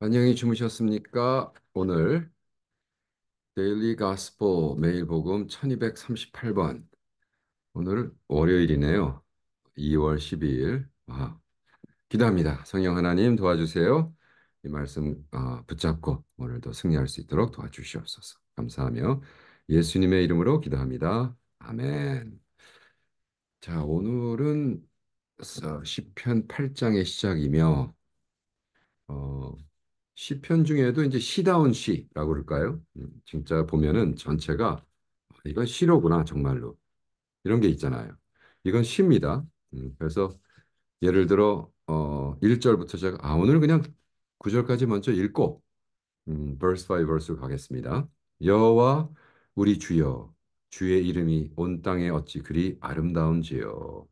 안녕히 주무셨습니까? 오늘 데일리 가스포 매일 복음 1238번 오늘 월요일이네요. 2월 12일 와, 기도합니다. 성령 하나님 도와주세요. 이 말씀 어, 붙잡고 오늘도 승리할 수 있도록 도와주시옵소서. 감사하며 예수님의 이름으로 기도합니다. 아멘. 자, 오늘은 어, 시편 8장의 시작이며 어, 시편 중에도 이제 시다운 시라고 그럴까요? 음, 진짜 보면은 전체가 아, 이건 시로구나 정말로 이런 게 있잖아요. 이건 시입니다. 음, 그래서 예를 들어 어 1절부터 제가 아 오늘 그냥 9절까지 먼저 읽고 음, verse by verse 가겠습니다. 여호와 우리 주여 주의 이름이 온 땅에 어찌 그리 아름다운지요.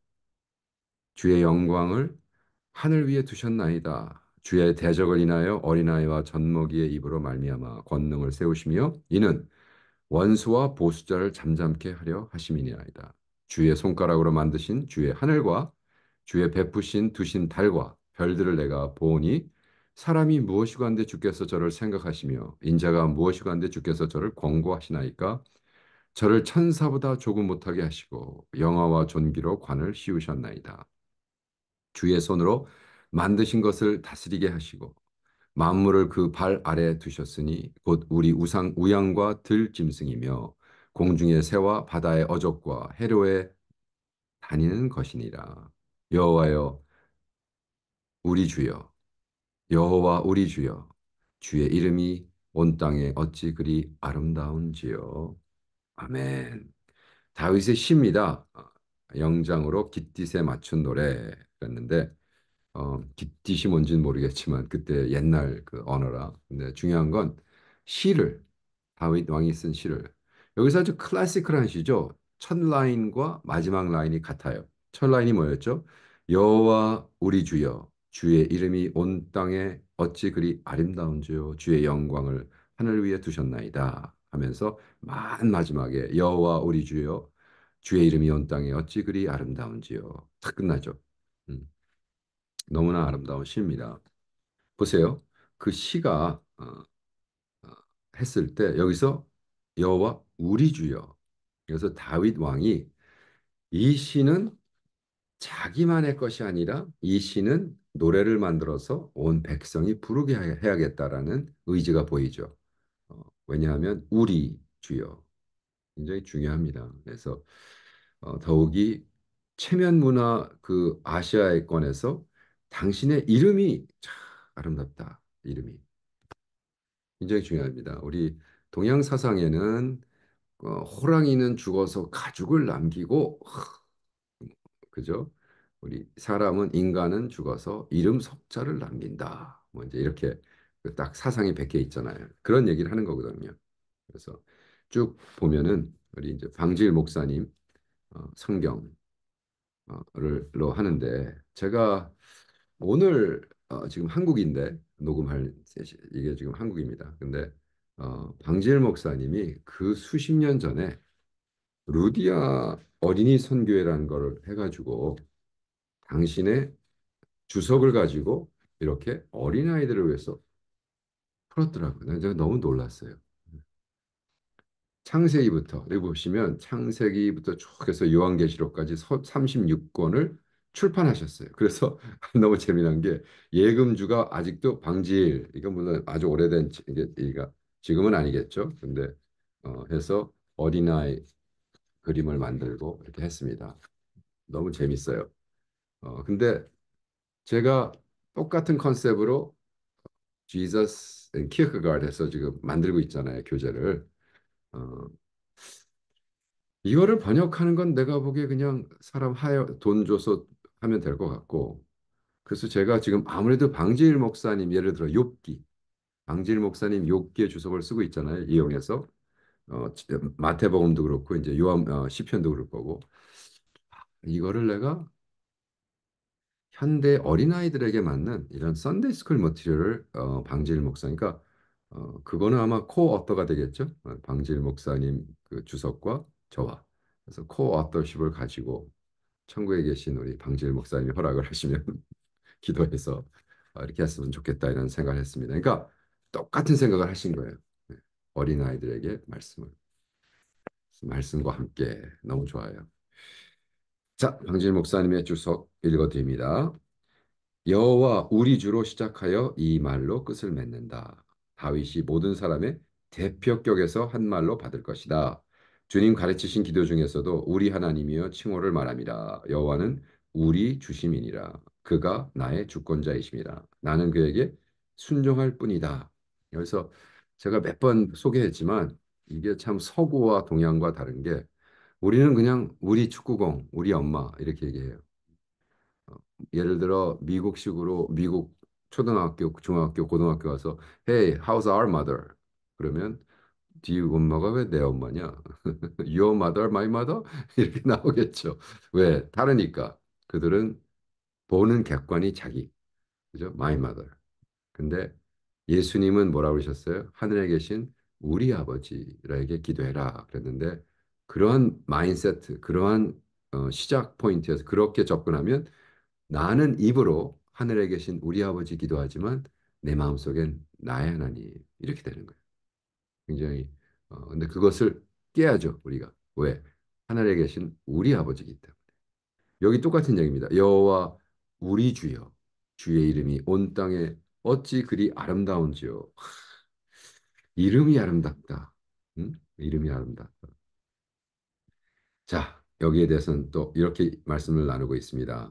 주의 영광을 하늘 위에 두셨나이다. 주의 대적을 인하여 어린아이와 젖먹이의 입으로 말미암아 권능을 세우시며 이는 원수와 보수자를 잠잠케 하려 하심이니이다. 주의 손가락으로 만드신 주의 하늘과 주의 베푸신 두신 달과 별들을 내가 보니 사람이 무엇이간데 주께서 저를 생각하시며 인자가 무엇이간데 주께서 저를 권고하시나이까 저를 천사보다 조금 못하게 하시고 영화와 존귀로 관을 씌우셨나이다. 주의 손으로 만드신 것을 다스리게 하시고 만물을 그 발 아래 두셨으니 곧 우리 우상 우양과 들짐승이며 공중의 새와 바다의 어적과 해로에 다니는 것이니라 여호와여 우리 주여 여호와 우리 주여 주의 이름이 온 땅에 어찌 그리 아름다운지요 아멘 다윗의 시입니다 영장으로 깃딧에 맞춘 노래였는데 어, 뒷뜻이 뭔지는 모르겠지만 그때 옛날 그 언어라. 근데 중요한 건 시를 다윗 왕이 쓴 시를 여기서 아주 클래식한 시죠. 첫 라인과 마지막 라인이 같아요. 첫 라인이 뭐였죠? 여호와 우리 주여 주의 이름이 온 땅에 어찌 그리 아름다운지요 주의 영광을 하늘 위에 두셨나이다 하면서 맨 마지막에 여호와 우리 주여 주의 이름이 온 땅에 어찌 그리 아름다운지요 다 끝나죠. 음. 너무나 아름다운 시입니다. 보세요. 그 시가 어, 어, 했을 때 여기서 여호와 우리 주여. 그래서 다윗 왕이 이 시는 자기만의 것이 아니라 이 시는 노래를 만들어서 온 백성이 부르게 해야겠다라는 의지가 보이죠. 어, 왜냐하면 우리 주여 굉장히 중요합니다. 그래서 어, 더욱이 체면 문화 그 아시아권에서 당신의 이름이 참 아름답다. 이름이. 굉장히 중요합니다. 우리 동양 사상에는 어, 호랑이는 죽어서 가죽을 남기고 그죠? 우리 사람은 인간은 죽어서 이름 석자를 남긴다. 뭐 이제 이렇게 그 딱 사상이 백개 있잖아요. 그런 얘기를 하는 거거든요. 그래서 쭉 보면은 우리 이제 방질 목사님 어, 성경을 어, 로 하는데 제가 오늘 어, 지금 한국인데 녹음할 이게 지금 한국입니다. 근데 어, 방지일 목사님이 그 수십 년 전에 루디아 어린이 선교회라는 거를 해가지고 당신의 주석을 가지고 이렇게 어린아이들을 위해서 풀었더라고요. 제가 너무 놀랐어요. 창세기부터 여기 보시면 창세기부터 쭉 해서 요한계시록까지 36권을 출판하셨어요. 그래서 너무 재미난 게 예금주가 아직도 방지일 이건 물론 아주 오래된 이게 가 지금은 아니겠죠. 근데 어, 해서 어린아이 그림을 만들고 이렇게 했습니다. 너무 재밌어요. 어, 근데 제가 똑같은 컨셉으로 Jesus and Kierkegaard에서 지금 만들고 있잖아요 교재를. 어, 이거를 번역하는 건 내가 보기에 그냥 사람 하여 돈 줘서 하면 될 것 같고 그래서 제가 지금 아무래도 방지일 목사님 예를 들어 욥기 방지일 목사님 욥기의 주석을 쓰고 있잖아요 이용해서 어, 마태복음도 그렇고 이제 요한 어, 시편도 그럴 거고 이거를 내가 현대 어린아이들에게 맞는 이런 썬데이 스쿨 머티리얼을 어, 방지일 목사니까 그러니까, 어, 그거는 아마 코어터가 되겠죠 방지일 목사님 그 주석과 저와 그래서 코어터십을 가지고 천국에 계신 우리 방질 목사님이 허락을 하시면 기도해서 아, 이렇게 했으면 좋겠다 이런 생각을 했습니다. 그러니까 똑같은 생각을 하신 거예요. 네. 어린 아이들에게 말씀을 말씀과 함께 너무 좋아요. 자, 방질 목사님의 주석 읽어드립니다. 여호와 우리 주로 시작하여 이 말로 끝을 맺는다. 다윗이 모든 사람의 대표격에서 한 말로 받을 것이다. 주님 가르치신 기도 중에서도 우리 하나님이여 칭호를 말합니다. 여호와는 우리 주심이니라. 그가 나의 주권자이십니다. 나는 그에게 순종할 뿐이다. 그래서 제가 몇 번 소개했지만 이게 참 서구와 동양과 다른 게 우리는 그냥 우리 축구공, 우리 엄마 이렇게 얘기해요. 어, 예를 들어 미국식으로 미국 초등학교, 중학교, 고등학교 가서 Hey, how's our mother? 그러면 뒤육 엄마가 왜 내 엄마냐? Your mother, my mother? 이렇게 나오겠죠. 왜? 다르니까. 그들은 보는 객관이 자기. 그죠? My mother. 근데 예수님은 뭐라 그러셨어요? 하늘에 계신 우리 아버지에게 기도해라 그랬는데 그러한 마인세트, 그러한 어, 시작 포인트에서 그렇게 접근하면 나는 입으로 하늘에 계신 우리 아버지 기도하지만 내 마음속엔 나의 하나님 이렇게 되는 거예요. 굉장히 어, 근데 그것을 깨야죠 우리가 왜 하늘에 계신 우리 아버지기 이 때문에 여기 똑같은 얘기입니다. 여호와 우리 주여 주의 이름이 온 땅에 어찌 그리 아름다운지요. 이름이 아름답다. 응? 이름이 아름답다. 자 여기에 대해서는 또 이렇게 말씀을 나누고 있습니다.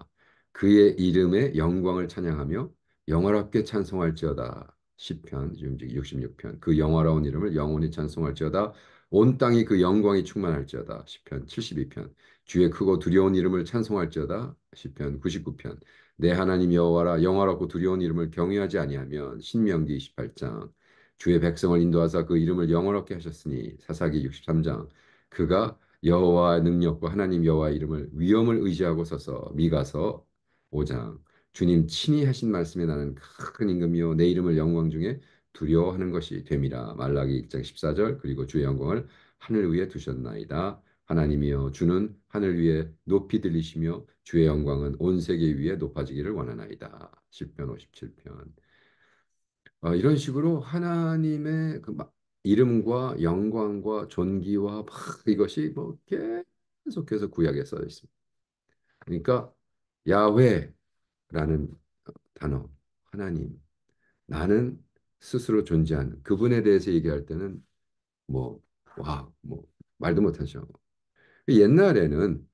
그의 이름의 영광을 찬양하며 영화롭게 찬송할지어다. 1 0편 지금 66편 그 영화로운 이름을 영원히 찬송할지어다 온 땅이 그 영광이 충만할지어다 1 0편 72편 주의 크고 두려운 이름을 찬송할지어다 1 0편 99편 내 하나님 여호와라 영화롭고 두려운 이름을 경외하지 아니하면 신명기 28장 주의 백성을 인도하사 그 이름을 영원롭게 하셨으니 사사기 63장 그가 여호와의 능력과 하나님 여호와의 이름을 위엄을 의지하고 서서 미가서 5장 주님 친히 하신 말씀에 나는 큰 임금이요 내 이름을 영광 중에 두려워하는 것이 됨이라 말라기 1장 14절 그리고 주의 영광을 하늘 위에 두셨나이다 하나님이여 주는 하늘 위에 높이 들리시며 주의 영광은 온 세계 위에 높아지기를 원하나이다 10편 57편 어, 이런 식으로 하나님의 그 이름과 영광과 존귀와 막 이것이 뭐 계속해서 구약에 써 있습니다 그러니까 야외 라는 단어, 하나님. 나는 스스로 존재하는 그분에 대해서 얘기할 때는 뭐, 와, 뭐, 말도 못하죠. 그 옛날에는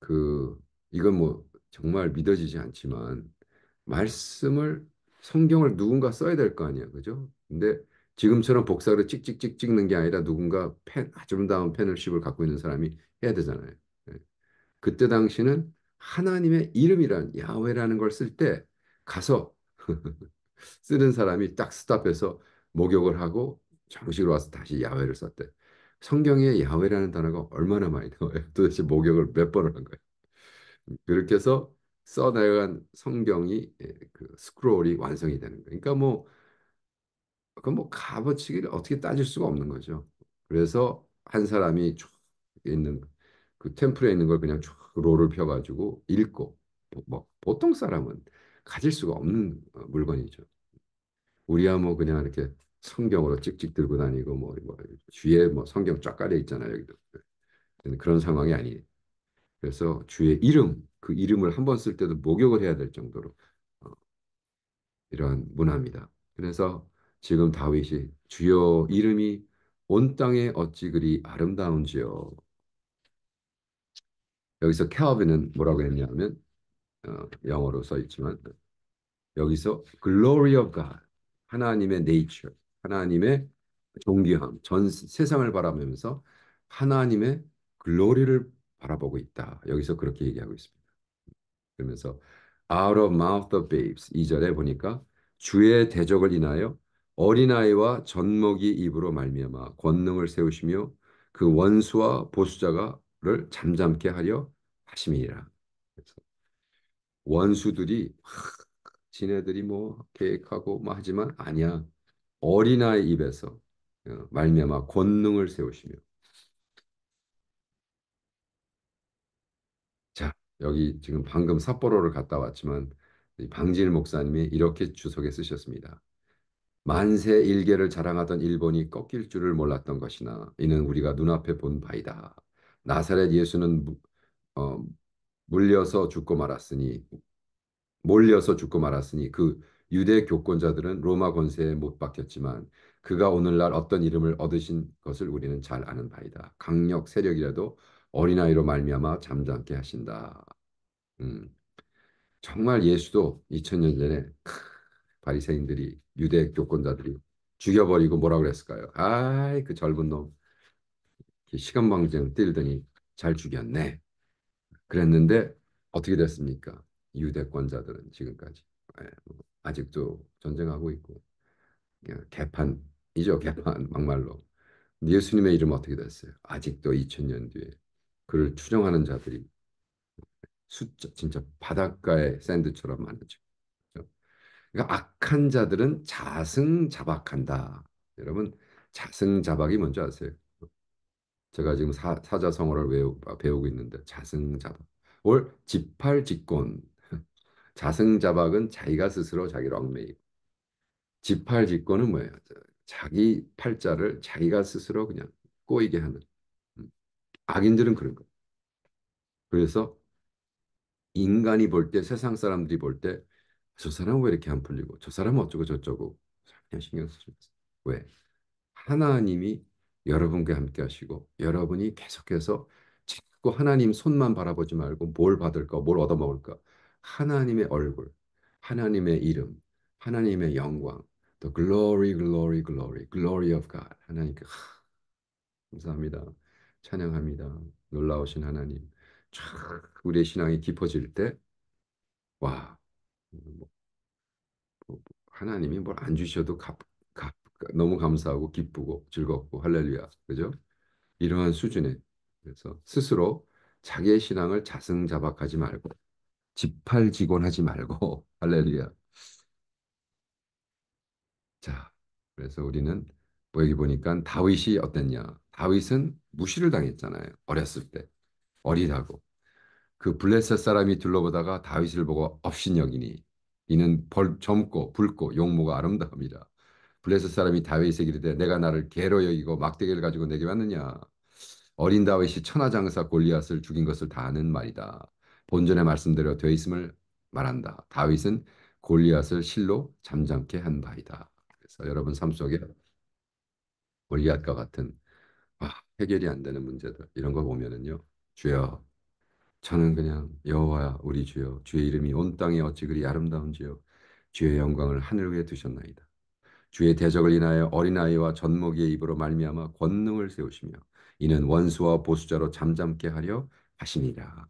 그, 이건 뭐 정말 믿어지지 않지만 말씀을 성경을 누군가 써야 될 거 아니야. 그죠? 근데 지금처럼 복사로 찍찍찍 찍는 게 아니라 누군가 펜, 아름다운 펜을 씹을 갖고 있는 사람이 해야 되잖아요. 네. 그때 당시는 하나님의 이름이란 야외라는 걸 쓸 때 가서 쓰는 사람이 딱 스탑해서 목욕을 하고 정식으로 와서 다시 야외를 썼대. 성경에 야외라는 단어가 얼마나 많이 나와요? 도대체 목욕을 몇 번을 한 거예요? 그렇게 해서 써내간 성경이 예, 그 스크롤이 완성이 되는 거예요. 그러니까 뭐 그건 뭐 값어치기를 어떻게 따질 수가 없는 거죠. 그래서 한 사람이 있는 그 템플에 있는 걸 그냥 쭉 롤을 펴가지고 읽고 뭐 보통 사람은 가질 수가 없는 어, 물건이죠. 우리야 뭐 그냥 이렇게 성경으로 찍찍 들고 다니고 뭐, 뭐 뒤에 뭐 성경 쫙 깔려 있잖아요. 여기도 그런 상황이 아니에요. 그래서 주의 이름 그 이름을 한 번 쓸 때도 목욕을 해야 될 정도로 어, 이러한 문화입니다. 그래서 지금 다윗이 주여 이름이 온 땅에 어찌 그리 아름다운지요. 여기서 캘빈은 뭐라고 했냐면 어, 영어로 써 있지만 여기서 glory of God 하나님의 nature 하나님의 존귀함 전 세상을 바라보면서 하나님의 글로리를 바라보고 있다. 여기서 그렇게 얘기하고 있습니다. 그러면서 out of mouth of babes 2절에 보니까 주의 대적을 인하여 어린아이와 젖먹이 입으로 말미암아 권능을 세우시며 그 원수와 보수자가를 잠잠케 하려 하심이라 그래서 원수들이 하, 지네들이 뭐 계획하고 뭐 하지만 아니야 어린아이 입에서 어, 말미암아 권능을 세우시며 자 여기 지금 방금 삿포로를 갔다 왔지만 방진 목사님이 이렇게 주석에 쓰셨습니다. 만세 일개를 자랑하던 일본이 꺾일 줄을 몰랐던 것이나 이는 우리가 눈앞에 본 바이다. 나사렛 예수는 어, 물려서 죽고 말았으니 몰려서 죽고 말았으니 그 유대 교권자들은 로마 권세에 못 박혔지만 그가 오늘날 어떤 이름을 얻으신 것을 우리는 잘 아는 바이다. 강력 세력이라도 어린아이로 말미암아 잠잠게 하신다. 음. 정말 예수도 2000년 전에 크, 바리새인들이 유대 교권자들이 죽여버리고 뭐라 그랬을까요? 아이 그 젊은 놈 시간방정 뛸더니 잘 죽였네. 그랬는데 어떻게 됐습니까? 유대권자들은 지금까지 예, 뭐 아직도 전쟁하고 있고 개판이죠 개판 막말로 예수님의 이름 어떻게 됐어요? 아직도 2000년 뒤에 그를 추종하는 자들이 숫자 진짜 바닷가의 샌드처럼 많아져. 그러니까 악한 자들은 자승자박한다. 여러분 자승자박이 뭔지 아세요? 제가 지금 사, 사자성어를 외우, 배우고 있는데 자승자박. 올 지팔직권. 자승자박은 자기가 스스로 자기를 얽매이고 지팔직권은 뭐예요? 자기 팔자를 자기가 스스로 그냥 꼬이게 하는 음. 악인들은 그런 거예요. 그래서 인간이 볼 때 세상 사람들이 볼 때 저 사람 왜 이렇게 안 풀리고 저 사람은 어쩌고 저쩌고 그냥 신경 쓰지 왜? 하나님이 여러분과 함께 하시고 여러분이 계속해서 자꾸 하나님 손만 바라보지 말고 뭘 받을까, 뭘 얻어먹을까. 하나님의 얼굴, 하나님의 이름, 하나님의 영광, the glory, glory, glory, glory of God. 하나님께 감사합니다. 찬양합니다. 놀라우신 하나님. 우리의 신앙이 깊어질 때, 와, 뭐, 뭐, 뭐, 하나님이 뭘 안 주셔도 갚, 그러니까 너무 감사하고 기쁘고 즐겁고 할렐루야. 그죠? 이러한 수준에 그래서 스스로 자기의 신앙을 자승자박하지 말고 지팔직원하지 말고 할렐루야. 자, 그래서 우리는 뭐 여기 보니까 다윗이 어땠냐? 다윗은 무시를 당했잖아요. 어렸을 때 어리다고 그 블레셋 사람이 둘러보다가 다윗을 보고 업신여기니 이는 벌 젊고 붉고 용모가 아름다움이라 블레셋 사람이 다윗에게 이르되 내가 나를 개로 여기고 막대기를 가지고 내게 왔느냐 어린 다윗이 천하장사 골리앗을 죽인 것을 다 아는 말이다. 본전에 말씀대로 되어 있음을 말한다. 다윗은 골리앗을 실로 잠잠케 한 바이다. 그래서 여러분 삶 속에 골리앗과 같은 와, 해결이 안 되는 문제들 이런 거 보면은요. 주여 저는 그냥 여호와 우리 주여 주의 이름이 온 땅에 어찌 그리 아름다운지요 주의 영광을 하늘 위에 두셨나이다. 주의 대적을 인하여 어린아이와 전목이의 입으로 말미암아 권능을 세우시며 이는 원수와 보수자로 잠잠게 하려 하시니라.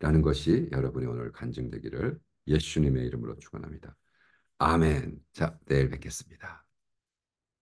라는 것이 여러분이 오늘 간증되기를 예수님의 이름으로 축원합니다. 아멘. 자, 내일 뵙겠습니다.